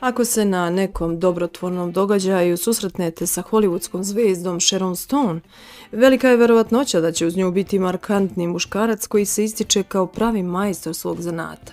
Ako se na nekom dobrotvornom događaju susretnete sa hollywoodskom zvezdom Sharon Stone, velika je verovatnoća da će uz nju biti markantni muškarac koji se ističe kao pravi majstor svog zanata.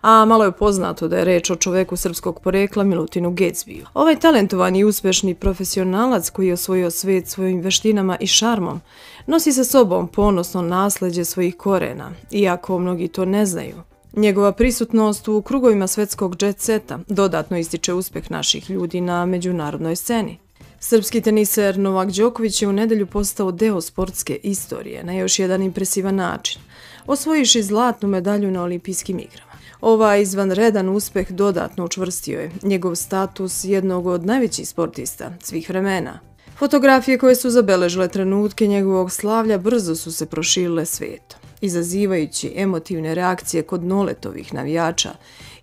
A malo je poznato da je reč o čoveku srpskog porekla Milutinu Gatsbyu. Ovaj talentovan i uspešni profesionalac koji je osvojio svet svojim veštinama i šarmom, nosi sa sobom ponosno nasledđe svojih korena. Iako mnogi to ne znaju, Njegova prisutnost u krugovima svetskog džet seta dodatno ističe uspeh naših ljudi na međunarodnoj sceni. Srpski teniser Novak Đoković je u nedelju postao deo sportske istorije na još jedan impresivan način, osvojiši zlatnu medalju na olimpijskim igrama. Ova izvanredan uspeh dodatno učvrstio je njegov status jednog od najvećih sportista svih vremena. Fotografije koje su zabeležile trenutke njegovog slavlja brzo su se proširile svijetom izazivajući emotivne reakcije kod noletovih navijača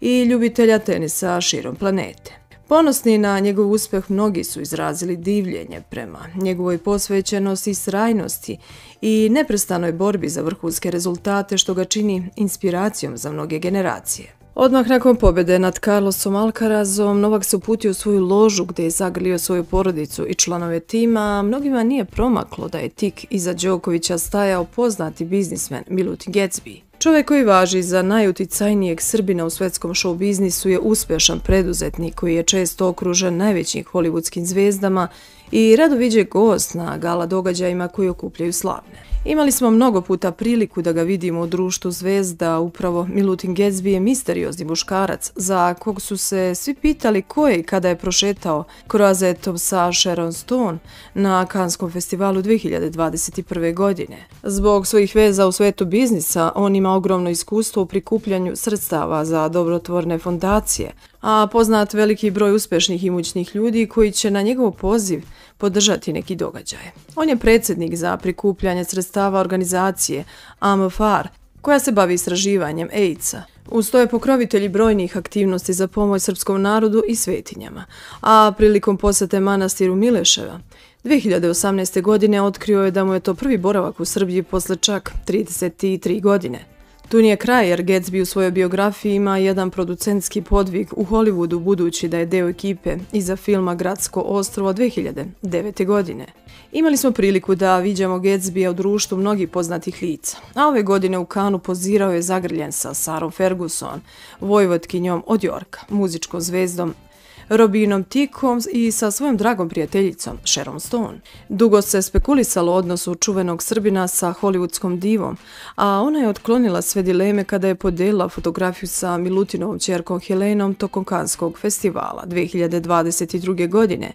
i ljubitelja tenisa širom planete. Ponosni na njegov uspeh mnogi su izrazili divljenje prema njegovoj posvećenosti i srajnosti i neprestanoj borbi za vrhunske rezultate što ga čini inspiracijom za mnoge generacije. Odmah nakon pobjede nad Carlosom Alcarazom, Novak se uputio u svoju ložu gdje je zagrlio svoju porodicu i članove tima. Mnogima nije promaklo da je tik iza Đokovića stajao poznati biznismen Milut Gatsby. Čovjek koji važi za najuticajnijeg Srbina u svetskom show biznisu je uspješan preduzetnik koji je često okružen najvećim hollywoodskim zvezdama i rado viđe gost na gala događajima koji okupljaju slavne. Imali smo mnogo puta priliku da ga vidimo u društu zvezda, upravo Milutin Gatsby je misteriozni muškarac, za kog su se svi pitali ko je i kada je prošetao kroazetom sa Sharon Stone na Kanskom festivalu 2021. godine. Zbog svojih veza u svetu biznisa, on ima ogromno iskustvo u prikupljanju sredstava za dobrotvorne fondacije, a poznat veliki broj uspešnih i imućnih ljudi koji će na njegov poziv podržati neki događaje. On je predsjednik za prikupljanje sredstava organizacije AMFAR, koja se bavi istraživanjem AIDS-a. Ustoje pokrovitelji brojnih aktivnosti za pomoć srpskom narodu i svetinjama, a prilikom posete manastiru Mileševa, 2018. godine otkrio je da mu je to prvi boravak u Srbiji posle čak 33 godine – Tu nije kraj jer Gatsby u svojoj biografiji ima jedan producentski podvig u Hollywoodu budući da je deo ekipe iza filma Gradsko ostrovo 2009. godine. Imali smo priliku da viđamo Gatsbya u društvu mnogih poznatih lica, a ove godine u kanu pozirao je zagrljen sa Sarom Ferguson, vojvodkinjom od Jorka, muzičkom zvezdom Robinom Tickom i sa svojom dragom prijateljicom Sharon Stone. Dugo se spekulisalo odnosu čuvenog Srbina sa hollywoodskom divom, a ona je otklonila sve dileme kada je podijela fotografiju sa Milutinovom čerkom Helenom tokom Kanskog festivala 2022. godine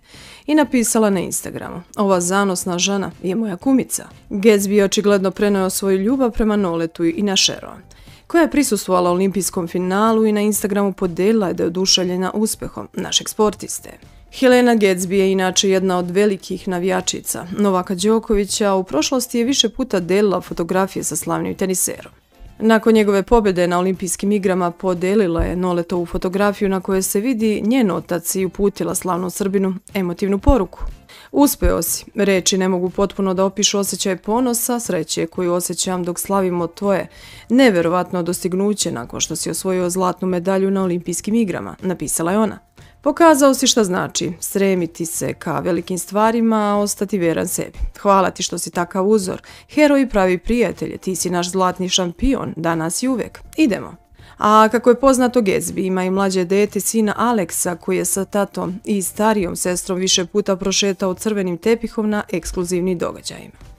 i napisala na Instagramu Ova zanosna žena je moja kumica. Gatsby je očigledno prenojao svoju ljubav prema Noletu i na Sharon koja je prisustvovala olimpijskom finalu i na Instagramu podelila je da je oduševljena uspehom našeg sportiste. Helena Gatsby je inače jedna od velikih navijačica Novaka Đokovića, u prošlosti je više puta delila fotografije sa slavnim teniserom. Nakon njegove pobjede na olimpijskim igrama podelila je Noletovu fotografiju na kojoj se vidi njen otac i uputila slavnu Srbinu emotivnu poruku. Uspeo si. Reči ne mogu potpuno da opišu osjećaj ponosa, sreće koju osjećam dok slavimo tvoje. Neverovatno dostignuće nakon što si osvojio zlatnu medalju na olimpijskim igrama, napisala je ona. Pokazao si šta znači, sremiti se ka velikim stvarima, a ostati veran sebi. Hvala ti što si takav uzor. Hero i pravi prijatelje, ti si naš zlatni šampion, danas i uvek. Idemo. A kako je poznato Gezbi, ima i mlađe dete sina Aleksa koji je sa tatom i starijom sestrom više puta prošetao crvenim tepihom na ekskluzivni događaj.